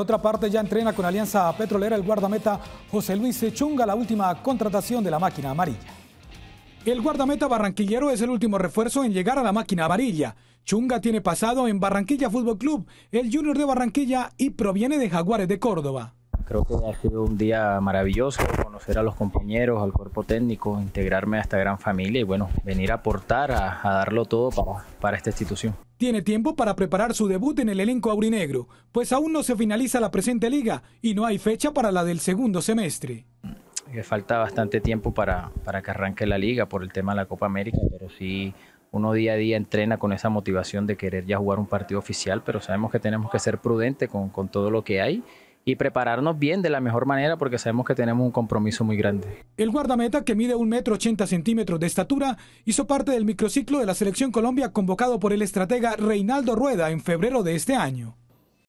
otra parte, ya entrena con Alianza Petrolera el guardameta José Luis Chunga, la última contratación de la máquina amarilla. El guardameta barranquillero es el último refuerzo en llegar a la máquina amarilla. Chunga tiene pasado en Barranquilla Fútbol Club, el Junior de Barranquilla y proviene de Jaguares de Córdoba creo que ha sido un día maravilloso conocer a los compañeros, al cuerpo técnico, integrarme a esta gran familia y bueno, venir a aportar, a, darlo todo para, para esta institución. Tiene tiempo para preparar su debut en el elenco aurinegro, pues aún no se finaliza la presente liga y no hay fecha para la del segundo semestre. Eh, falta bastante tiempo para, para que arranque la liga por el tema de la Copa América, pero sí uno día a día entrena con esa motivación de querer ya jugar un partido oficial, pero sabemos que tenemos que ser prudentes con, con todo lo que hay y prepararnos bien de la mejor manera porque sabemos que tenemos un compromiso muy grande. El guardameta que mide un metro ochenta centímetros de estatura hizo parte del microciclo de la Selección Colombia convocado por el estratega Reinaldo Rueda en febrero de este año.